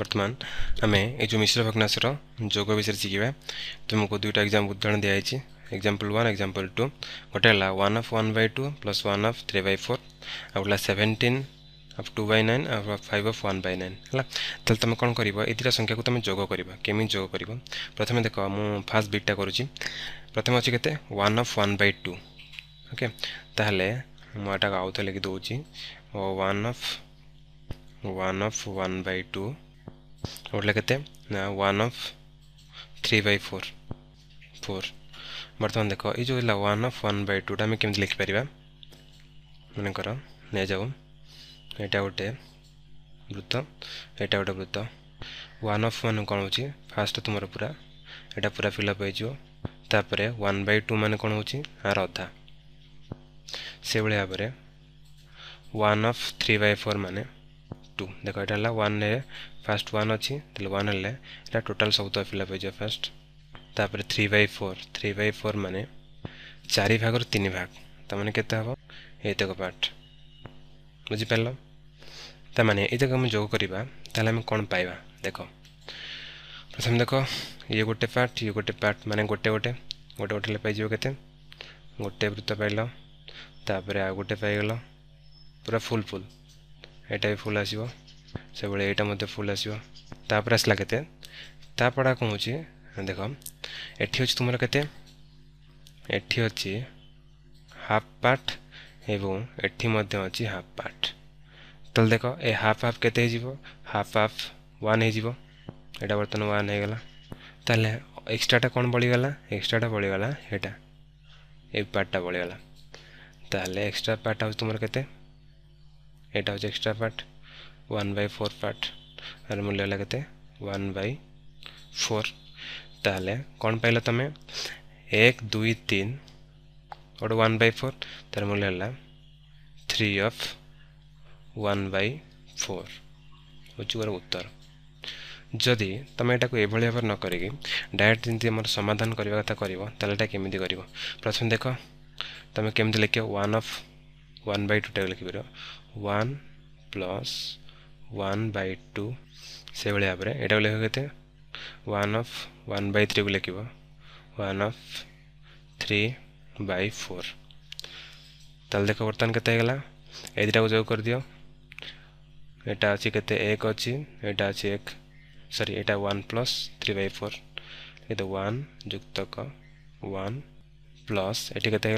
ବର୍ତ୍ତମାନ ଆମେ ଏ ଯେଉଁ ମିଶ୍ର ଭଗ୍ନାଂଶର ଯୋଗ ବିଷୟରେ ଶିଖିବା ତୁମକୁ ଦୁଇଟା ଏକ୍ଜାମ୍ପଲ୍ ଉଦାହରଣ ଦିଆଯାଇଛି ଏକ୍ଜାମ୍ପଲ୍ ୱାନ୍ ଏକ୍ଜାମ୍ପଲ୍ ଟୁ ଗୋଟେ ହେଲା one of one by two plus one of three by four ଆଉ ହେଲା seventeen of two by nine ଆଉ five of one by nine ହେଲା ତାହେଲେ ତୁମେ କ'ଣ କରିବ ଏ ଦୁଇଟା ସଂଖ୍ୟାକୁ ତୁମେ ଯୋଗ କରିବ କେମିତି ଯୋଗ କରିବ ପ୍ରଥମେ ଦେଖ ମୁଁ ଫାର୍ଷ୍ଟ ବିଟ୍ଟା କରୁଛି ପ୍ରଥମେ ଅଛି କେତେ one of one by two okay ତାହେଲେ ମୁଁ ଏଟାକୁ ଆଉ ଥରେ ଲେଖି ଦେଉଛି one of one of one by two ಓಡ್ಲಕತ್ತೆ one of three by four four बर्तमान देख ये जो वन अफ वन बै टूटा आम कमी लिखिपर मनकर ले जाऊ यहाँ गोटे वृत्त यहाँ गोटे वृत्त वन अफ वन कौन हो फास्ट तुम पूरा यहाँ पूरा फिलअप होपर वन बै टू मान कौन हो अधा से भाई भाव में one of three by four मान टू देख ये वन ফার্স্ট ওয়ান অছি তাহলে ওয়ান হলে এটা টোটাল শব্দ ফিলআপ হয়ে যাবে ফার্স্ট তাপরে three by four three by four মানে চারি ভাগর তিন ভাগ তার মানে কেতে হব এইতক পার্ট বুঝিপারল তার মানে এইতক আমি যোগ করা তাহলে আমি কোণ পাইবা দেখ প্রথম দেখ ইয়ে গোটে পার্ট ইয়ে গোটে পার্ট মানে গোটে গোটে গোটে গোটে হলে পাইযিব কেতে গোটে বৃত্ত পাইল তাপরে আর গোটে পাইগল পুরা ফুল ফুল এটা বি ফুল আসবে ସେଭଳି ଏଇଟା ମଧ୍ୟ ଫୁଲ୍ ଆସିବ ତାପରେ ଆସିଲା କେତେ ତାପଡ଼ା କ'ଣ ହେଉଛି ଦେଖ ଏଠି ଅଛି ତୁମର କେତେ ଏଠି ଅଛି ହାଫ୍ ପାର୍ଟ ଏବଂ ଏଠି ମଧ୍ୟ ଅଛି ହାଫ୍ ପାର୍ଟ ତାହେଲେ ଦେଖ ଏ ହାଫ୍ ହାଫ୍ କେତେ ହେଇଯିବ ହାଫ୍ ହାଫ୍ ୱାନ୍ ହେଇଯିବ ଏଇଟା ବର୍ତ୍ତମାନ ୱାନ୍ ହେଇଗଲା ତାହେଲେ ଏକ୍ସଟ୍ରାଟା କ'ଣ ବଳିଗଲା ଏକ୍ସଟ୍ରାଟା ବଳିଗଲା ଏଇଟା ଏ ପାର୍ଟଟା ବଳିଗଲା ତାହେଲେ ଏକ୍ସଟ୍ରା ପାର୍ଟ ହେଉଛି ତୁମର କେତେ ଏଇଟା ହେଉଛି extra part one by four मूल्य है कैसे वन बै फोर ताल कौन पाइल तुम एक दुई तीन गोट वन बै फोर तार मूल्य है three of one by four हूँ गोटे उत्तर जदि तुम यहाँ को यह भाव न कर डायरेक्ट जमी समाधान करने कथा करा केमी कर प्रथम देख तुम कमी लिख one of one by two type लिखो one plus one by two से भाया भाव में यहाँ लिख के one of one by three को लिख one of three by four तेल देख बर्तमान के दुटा को जो कर दियो यहाँ अच्छी के एक अच्छी यहाँ अच्छी एक सरी यहाँ one plus three by four ये वन युक्त क वन प्लस ये कैसे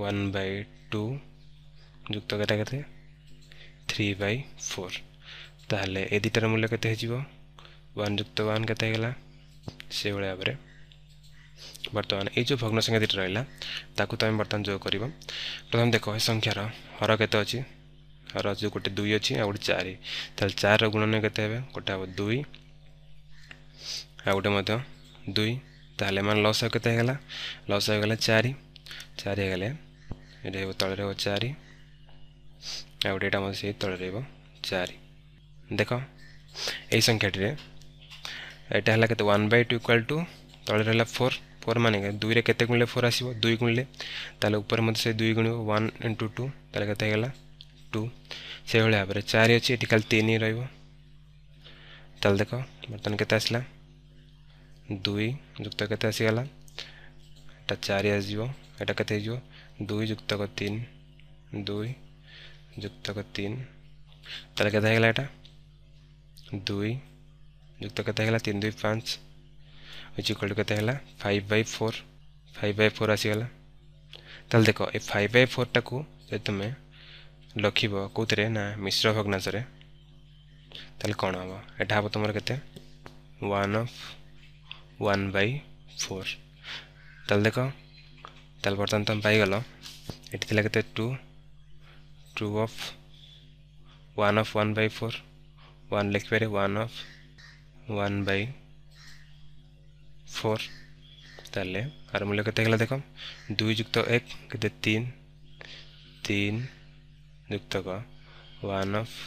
वन बै टू युक्त के थ्री बै फोर ताल ए दुटार मूल्य के वन युक्त वन के से भाई भाव बर्तमान ये जो भग्न संख्या दुटा रहा तुम तो बर्तमान जो कर प्रथम देख ये संख्यार हर के हर जो गोटे दुई अच्छी आ गए चार चार गुणन के गोटे हम दुई आ गए दुई ताल मान लस के लस हो चार चार तल तले चार ଆଉ ଗୋଟେ ଏଇଟା ମଧ୍ୟ ସେଇ ତଳେ ରହିବ ଚାରି ଦେଖ ଏଇ ସଂଖ୍ୟାଟିରେ ଏଇଟା ହେଲା କେତେ one by two equal to ତଳେ ରହିଲା ଫୋର୍ ଫୋର୍ ମାନେ ଦୁଇରେ କେତେ ଗୁଣିଲେ ଫୋର୍ ଆସିବ ଦୁଇ ଗୁଣିଲେ ତାହେଲେ ଉପରେ ମଧ୍ୟ ସେ ଦୁଇ ଗୁଣିବ ୱାନ୍ ଇଣ୍ଟୁ ଟୁ ତାହେଲେ କେତେ ହେଇଗଲା ଟୁ ସେଇଭଳି ଭାବରେ ଚାରି ଅଛି ଏଠି ଖାଲି ତିନି ରହିବ ତାହେଲେ ଦେଖ ବର୍ତ୍ତମାନ କେତେ ଆସିଲା ଦୁଇ ଯୁକ୍ତ କେତେ ଆସିଗଲା ଏଇଟା ଚାରି ଆସିଯିବ ଏଇଟା କେତେ ହେଇଯିବ ଦୁଇ ଯୁକ୍ତକ ତିନି ଦୁଇ যুক্ত তিন তাহলে কেতে হয়ে গেল এটা দুই যুক্ত কেতে হয়ে গেল তিন দুই পাঁচ ইজ ইকুয়াল টু কেতে হল five by four five by four আসিগলা তাহলে দেখ এই ফাইভ বাই ফোরটা যদি তুমি লখিব কোথায় না মিশ্র ভগ্নাশে তাহলে কম হব এটা হব তোমার কেতে one of one by four তাহলে দেখ তাহলে বর্তমান তুমি পাইগল এটি লা কেতে two two of 1 of one by 4 one like very 1 of 1 by 4 ताले आर मूल्य कते गेला देखो 2 एक 1 तीन 3 3 युक्त क 1 of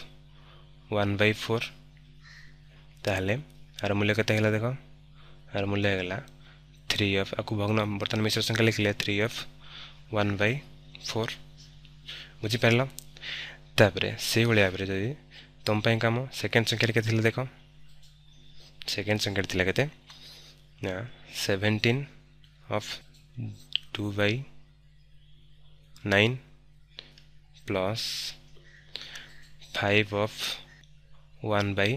1 by आर मूल्य कते देख देखो आर मूल्य गेला थ्री अफ आकु भग्न वर्तमान मिश्र संख्या लिखले 3 अफ 1 by 4 बुझी ତାପରେ ସେଇଭଳି ଭାବରେ ଯଦି ତୁମ ପାଇଁ କାମ ସେକେଣ୍ଡ ସଂଖ୍ୟାରେ କେତେ ଥିଲା ଦେଖ ସେକେଣ୍ଡ ସଂଖ୍ୟାରେ ଥିଲା କେତେ ନା seventeen of two by nine plus five of one by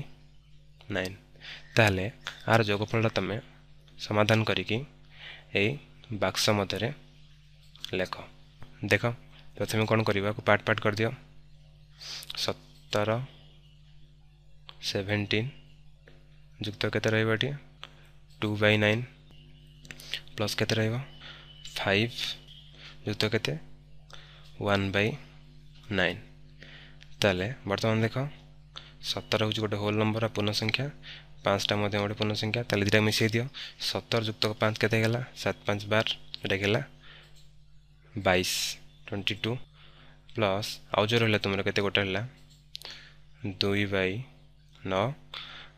nine ତାହେଲେ ଆର ଯୋଗଫଳଟା ତୁମେ ସମାଧାନ କରିକି ଏଇ ବାକ୍ସ ମଧ୍ୟରେ ଲେଖ ଦେଖ प्रथम कौन करवा पार्ट पार्ट कर दियो सतर सेभेन्टीन युक्त के रही टू बै नाइन प्लस के फाइव युक्त के बै नाइन तेल बर्तमान देख सतर हूँ गोटे होल नंबर पूर्ण संख्या पाँचटा गोटे पूर्ण संख्या तेल दुटा मिसई दि सतर युक्त पाँच के सात पाँच बार जोटा बैश ट्वेंटी टू प्लस आउ जो रहा तुम कैसे गोटे है दुई बै नौ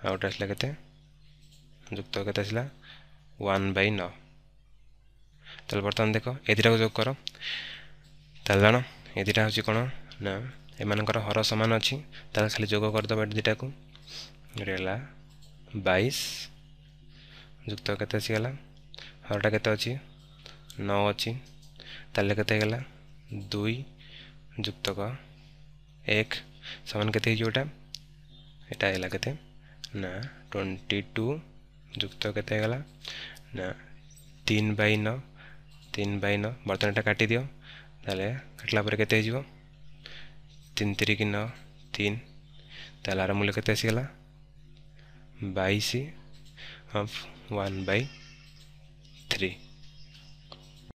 गोटे आसला केुक्त के वन बै नौ बर्तमान देख ए दुटा को जो कर तेलान ये दुटा हूँ कौन ना ये हर सामान अच्छी खाली जोग करद दुटा को ये बैश युक्त के हरटा के नौ अच्छी तेल के দুই যুক্ত ক এক সমান কেতে হয়ে ওটা এটা এলা কেতে না টোয়েন্টি টু যুক্ত কেতে গলা না তিন বাই ন তিন বাই ন বর্তমান এটা কাটি দিও তাহলে কাটলা পরে কেতে হয়ে তিন তিরিকি ন তিন তাহলে আর মূল্য কেতে আসিগলা বাইশ অফ ওয়ান বাই থ্রি